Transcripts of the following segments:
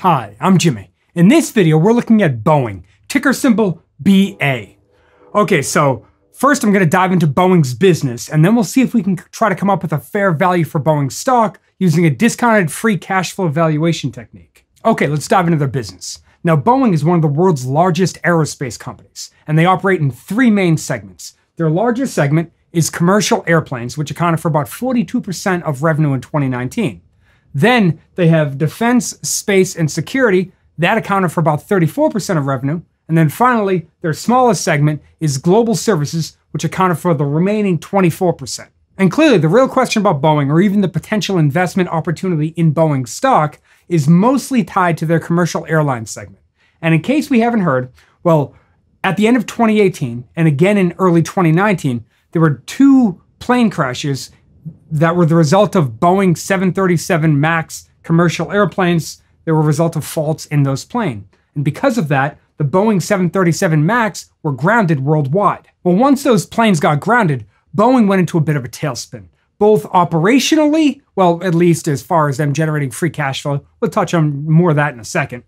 Hi, I'm Jimmy. In this video, we're looking at Boeing, ticker symbol BA. Okay, so first I'm gonna dive into Boeing's business, and then we'll see if we can try to come up with a fair value for Boeing stock using a discounted free cash flow valuation technique. Okay, let's dive into their business. Now, Boeing is one of the world's largest aerospace companies, and they operate in three main segments. Their largest segment is commercial airplanes, which accounted for about 42% of revenue in 2019. Then they have defense, space, and security. That accounted for about 34% of revenue. And then finally, their smallest segment is global services, which accounted for the remaining 24%. And clearly, the real question about Boeing, or even the potential investment opportunity in Boeing stock, is mostly tied to their commercial airline segment. And in case we haven't heard, well, at the end of 2018 and again in early 2019, there were two plane crashes that were the result of Boeing 737 MAX commercial airplanes. They were a result of faults in those planes. And because of that, the Boeing 737 MAX were grounded worldwide. Well, once those planes got grounded, Boeing went into a bit of a tailspin, both operationally, well, at least as far as them generating free cash flow. We'll touch on more of that in a second,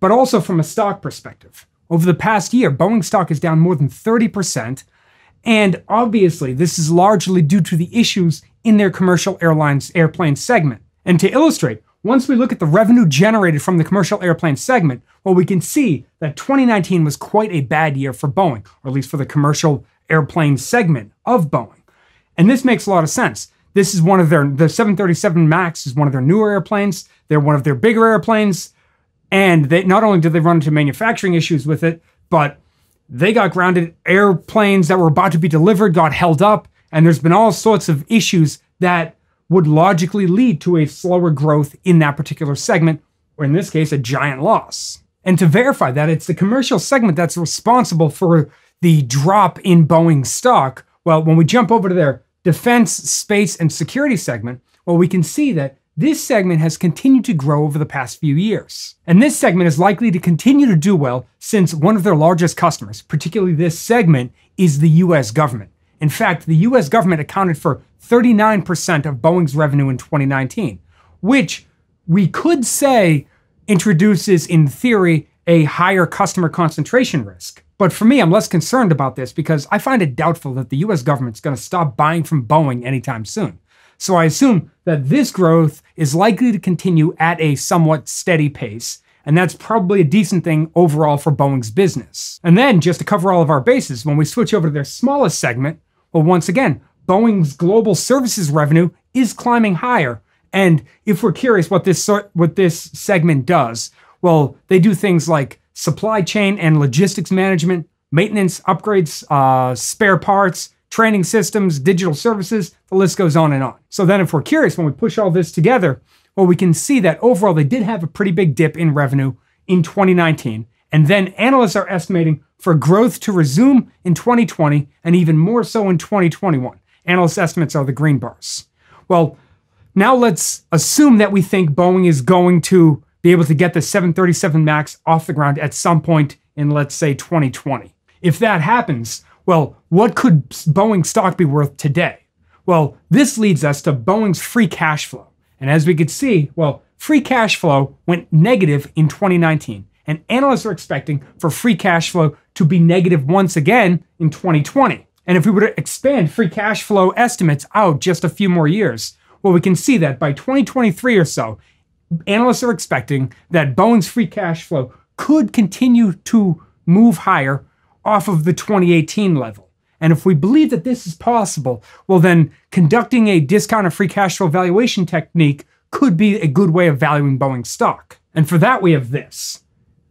but also from a stock perspective. Over the past year, Boeing stock is down more than 30%. And obviously, this is largely due to the issues in their commercial airlines airplane segment. And to illustrate, once we look at the revenue generated from the commercial airplane segment, well, we can see that 2019 was quite a bad year for Boeing, or at least for the commercial airplane segment of Boeing. And this makes a lot of sense. This is one of their, the 737 MAX is one of their newer airplanes. They're one of their bigger airplanes. And they, not only did they run into manufacturing issues with it, but they got grounded. Airplanes that were about to be delivered got held up. And there's been all sorts of issues that would logically lead to a slower growth in that particular segment, or in this case, a giant loss. And to verify that, it's the commercial segment that's responsible for the drop in Boeing stock. Well, when we jump over to their defense, space, and security segment, well, we can see that this segment has continued to grow over the past few years. And this segment is likely to continue to do well since one of their largest customers, particularly this segment, is the US government. In fact, the US government accounted for 39% of Boeing's revenue in 2019, which we could say introduces, in theory, a higher customer concentration risk. But for me, I'm less concerned about this because I find it doubtful that the US government's going to stop buying from Boeing anytime soon. So I assume that this growth is likely to continue at a somewhat steady pace, and that's probably a decent thing overall for Boeing's business. And then, just to cover all of our bases, when we switch over to their smallest segment, well, once again, Boeing's global services revenue is climbing higher. And if we're curious what this what this segment does, well, they do things like supply chain and logistics management, maintenance, upgrades, uh, spare parts, training systems, digital services. The list goes on and on. So then, if we're curious, when we push all this together, well, we can see that overall they did have a pretty big dip in revenue in 2019, and then analysts are estimating for growth to resume in 2020 and even more so in 2021. Analyst estimates are the green bars. Well, now let's assume that we think Boeing is going to be able to get the 737 MAX off the ground at some point in, let's say, 2020. If that happens, well, what could Boeing stock be worth today? Well, this leads us to Boeing's free cash flow. And as we could see, well, free cash flow went negative in 2019 and analysts are expecting for free cash flow to be negative once again in 2020. And if we were to expand free cash flow estimates out just a few more years, well, we can see that by 2023 or so, analysts are expecting that Boeing's free cash flow could continue to move higher off of the 2018 level. And if we believe that this is possible, well, then conducting a discount of free cash flow valuation technique could be a good way of valuing Boeing stock. And for that, we have this.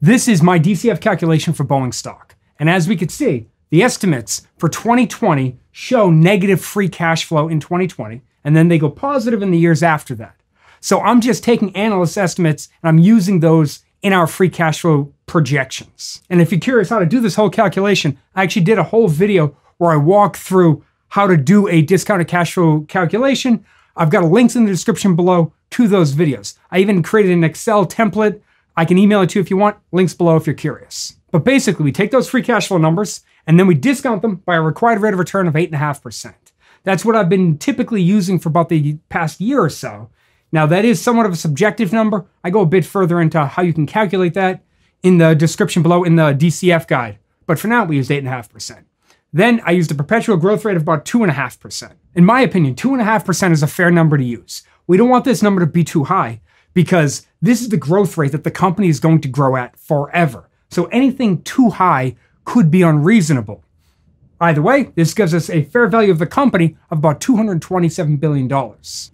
This is my DCF calculation for Boeing stock. And as we can see, the estimates for 2020 show negative free cash flow in 2020, and then they go positive in the years after that. So I'm just taking analyst estimates and I'm using those in our free cash flow projections. And if you're curious how to do this whole calculation, I actually did a whole video where I walk through how to do a discounted cash flow calculation. I've got links in the description below to those videos. I even created an Excel template I can email it to you if you want, links below if you're curious. But basically, we take those free cash flow numbers and then we discount them by a required rate of return of 8.5%. That's what I've been typically using for about the past year or so. Now, that is somewhat of a subjective number. I go a bit further into how you can calculate that in the description below in the DCF guide. But for now, we used 8.5%. Then I used a perpetual growth rate of about 2.5%. In my opinion, 2.5% is a fair number to use. We don't want this number to be too high because this is the growth rate that the company is going to grow at forever. So anything too high could be unreasonable. Either way, this gives us a fair value of the company of about $227 billion.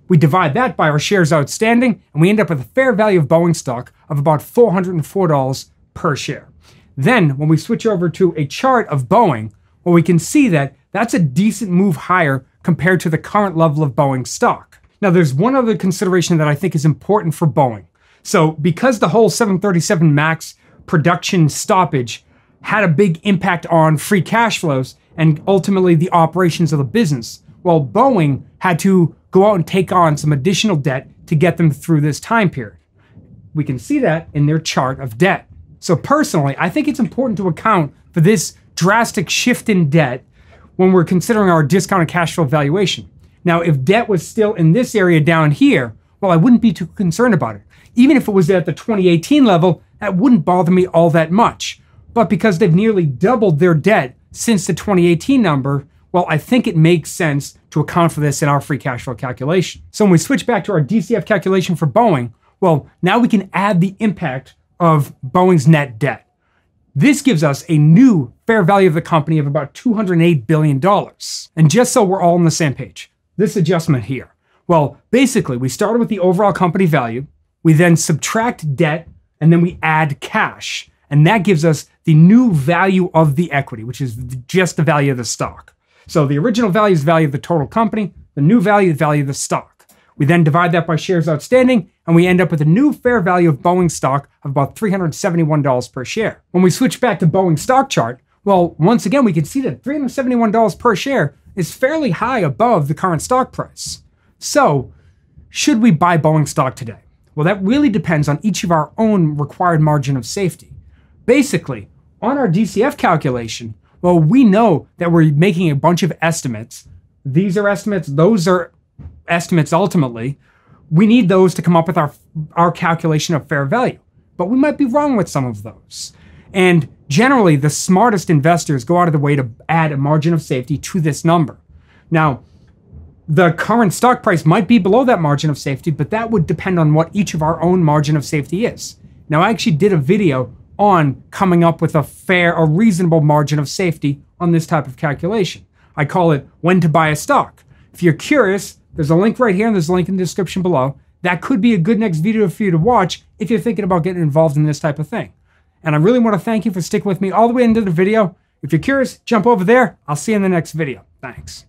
We divide that by our shares outstanding, and we end up with a fair value of Boeing stock of about $404 per share. Then, when we switch over to a chart of Boeing, well, we can see that that's a decent move higher compared to the current level of Boeing stock. Now, there's one other consideration that I think is important for Boeing. So, because the whole 737 MAX production stoppage had a big impact on free cash flows and ultimately the operations of the business, well, Boeing had to go out and take on some additional debt to get them through this time period. We can see that in their chart of debt. So, personally, I think it's important to account for this drastic shift in debt when we're considering our discounted cash flow valuation. Now, if debt was still in this area down here, well, I wouldn't be too concerned about it. Even if it was at the 2018 level, that wouldn't bother me all that much. But because they've nearly doubled their debt since the 2018 number, well, I think it makes sense to account for this in our free cash flow calculation. So when we switch back to our DCF calculation for Boeing, well, now we can add the impact of Boeing's net debt. This gives us a new fair value of the company of about $208 billion. And just so we're all on the same page, this adjustment here? Well, basically, we started with the overall company value, we then subtract debt, and then we add cash. And that gives us the new value of the equity, which is just the value of the stock. So the original value is value of the total company, the new value is value of the stock. We then divide that by shares outstanding, and we end up with a new fair value of Boeing stock of about $371 per share. When we switch back to Boeing stock chart, well, once again, we can see that $371 per share is fairly high above the current stock price. So, should we buy Boeing stock today? Well, that really depends on each of our own required margin of safety. Basically, on our DCF calculation, well, we know that we're making a bunch of estimates. These are estimates, those are estimates ultimately. We need those to come up with our, our calculation of fair value. But we might be wrong with some of those. And Generally, the smartest investors go out of the way to add a margin of safety to this number. Now, the current stock price might be below that margin of safety, but that would depend on what each of our own margin of safety is. Now, I actually did a video on coming up with a fair, a reasonable margin of safety on this type of calculation. I call it when to buy a stock. If you're curious, there's a link right here and there's a link in the description below. That could be a good next video for you to watch if you're thinking about getting involved in this type of thing. And I really want to thank you for sticking with me all the way into the video. If you're curious, jump over there. I'll see you in the next video. Thanks.